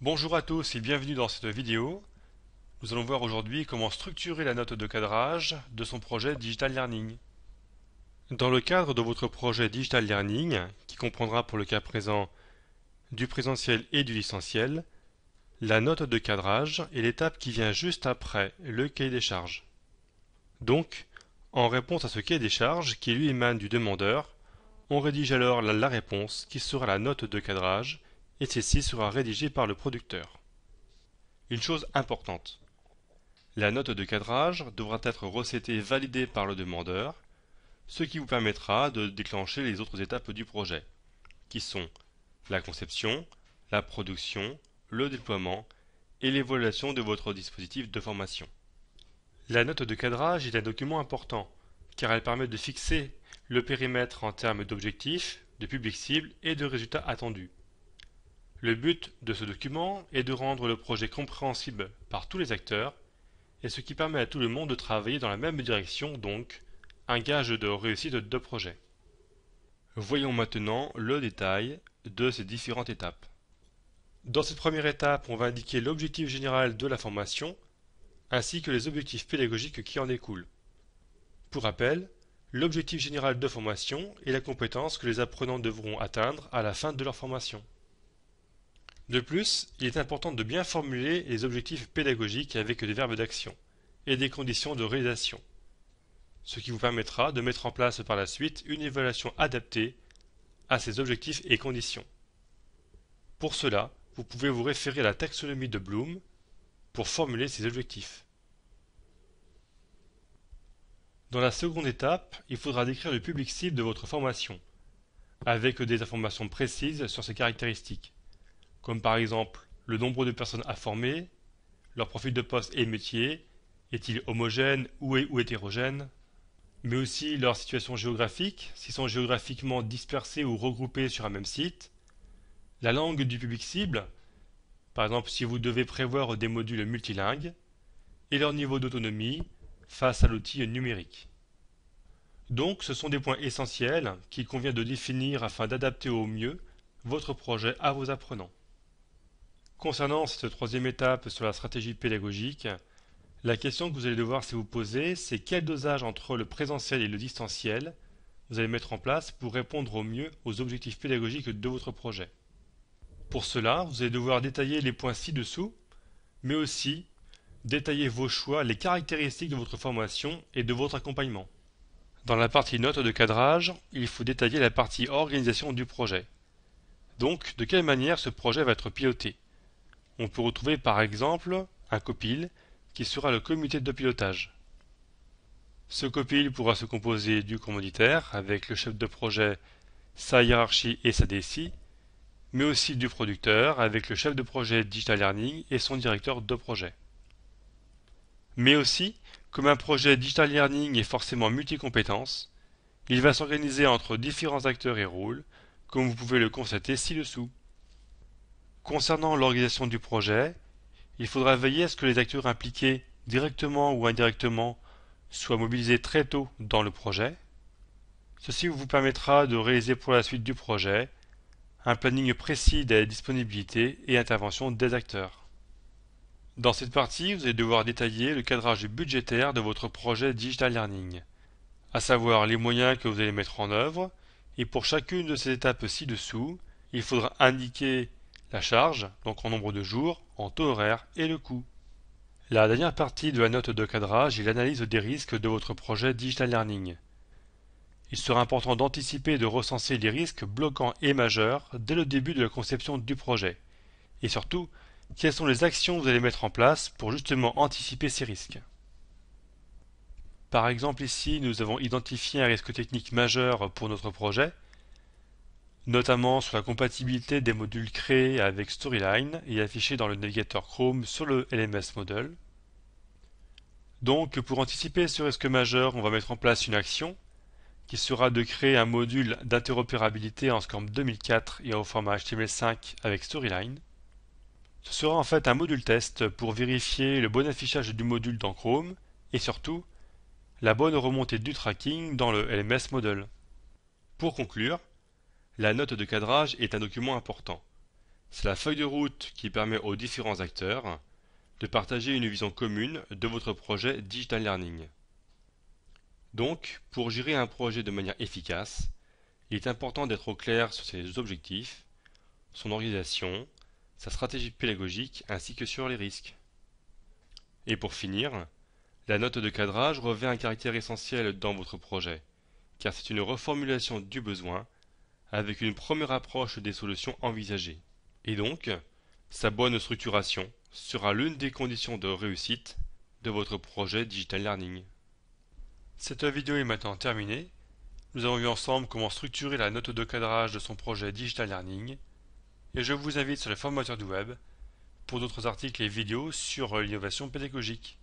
Bonjour à tous et bienvenue dans cette vidéo. Nous allons voir aujourd'hui comment structurer la note de cadrage de son projet Digital Learning. Dans le cadre de votre projet Digital Learning, qui comprendra pour le cas présent du présentiel et du licentiel, la note de cadrage est l'étape qui vient juste après le cahier des charges. Donc, en réponse à ce cahier des charges qui lui émane du demandeur, on rédige alors la réponse qui sera la note de cadrage et celle-ci sera rédigée par le producteur. Une chose importante. La note de cadrage devra être recettée et validée par le demandeur, ce qui vous permettra de déclencher les autres étapes du projet, qui sont la conception, la production, le déploiement et l'évaluation de votre dispositif de formation. La note de cadrage est un document important, car elle permet de fixer le périmètre en termes d'objectifs, de public cible et de résultats attendus. Le but de ce document est de rendre le projet compréhensible par tous les acteurs, et ce qui permet à tout le monde de travailler dans la même direction, donc un gage de réussite de projet. Voyons maintenant le détail de ces différentes étapes. Dans cette première étape, on va indiquer l'objectif général de la formation, ainsi que les objectifs pédagogiques qui en découlent. Pour rappel, l'objectif général de formation est la compétence que les apprenants devront atteindre à la fin de leur formation. De plus, il est important de bien formuler les objectifs pédagogiques avec des verbes d'action et des conditions de réalisation, ce qui vous permettra de mettre en place par la suite une évaluation adaptée à ces objectifs et conditions. Pour cela, vous pouvez vous référer à la taxonomie de Bloom pour formuler ces objectifs. Dans la seconde étape, il faudra décrire le public cible de votre formation, avec des informations précises sur ses caractéristiques, comme par exemple le nombre de personnes à former, leur profil de poste et métier, est-il homogène ou, hétérogène, mais aussi leur situation géographique, s'ils sont géographiquement dispersés ou regroupés sur un même site, la langue du public cible, par exemple si vous devez prévoir des modules multilingues, et leur niveau d'autonomie face à l'outil numérique. Donc ce sont des points essentiels qu'il convient de définir afin d'adapter au mieux votre projet à vos apprenants. Concernant cette troisième étape sur la stratégie pédagogique, la question que vous allez devoir vous poser, c'est quel dosage entre le présentiel et le distanciel vous allez mettre en place pour répondre au mieux aux objectifs pédagogiques de votre projet. Pour cela, vous allez devoir détailler les points ci-dessous, mais aussi détailler vos choix, les caractéristiques de votre formation et de votre accompagnement. Dans la partie notes de cadrage, il faut détailler la partie organisation du projet. Donc, de quelle manière ce projet va être piloté on peut retrouver par exemple un copil qui sera le comité de pilotage. Ce copil pourra se composer du commanditaire avec le chef de projet, sa hiérarchie et sa DSI, mais aussi du producteur avec le chef de projet Digital Learning et son directeur de projet. Mais aussi, comme un projet Digital Learning est forcément multicompétence, il va s'organiser entre différents acteurs et rôles, comme vous pouvez le constater ci-dessous. Concernant l'organisation du projet, il faudra veiller à ce que les acteurs impliqués directement ou indirectement soient mobilisés très tôt dans le projet. Ceci vous permettra de réaliser pour la suite du projet un planning précis des disponibilités et interventions des acteurs. Dans cette partie, vous allez devoir détailler le cadrage budgétaire de votre projet Digital Learning, à savoir les moyens que vous allez mettre en œuvre, et pour chacune de ces étapes ci-dessous, il faudra indiquer la charge, donc en nombre de jours, en taux horaire et le coût. La dernière partie de la note de cadrage est l'analyse des risques de votre projet Digital Learning. Il sera important d'anticiper et de recenser les risques bloquants et majeurs dès le début de la conception du projet. Et surtout, quelles sont les actions que vous allez mettre en place pour justement anticiper ces risques. Par exemple ici, nous avons identifié un risque technique majeur pour notre projet notamment sur la compatibilité des modules créés avec Storyline et affichés dans le navigateur Chrome sur le LMS Model. Donc, pour anticiper ce risque majeur, on va mettre en place une action qui sera de créer un module d'interopérabilité en SCORM 2004 et au format HTML5 avec Storyline. Ce sera en fait un module test pour vérifier le bon affichage du module dans Chrome et surtout la bonne remontée du tracking dans le LMS Model. Pour conclure, la note de cadrage est un document important. C'est la feuille de route qui permet aux différents acteurs de partager une vision commune de votre projet Digital Learning. Donc, pour gérer un projet de manière efficace, il est important d'être au clair sur ses objectifs, son organisation, sa stratégie pédagogique ainsi que sur les risques. Et pour finir, la note de cadrage revêt un caractère essentiel dans votre projet, car c'est une reformulation du besoin avec une première approche des solutions envisagées. Et donc, sa bonne structuration sera l'une des conditions de réussite de votre projet Digital Learning. Cette vidéo est maintenant terminée. Nous avons vu ensemble comment structurer la note de cadrage de son projet Digital Learning et je vous invite sur les formateurs du web pour d'autres articles et vidéos sur l'innovation pédagogique.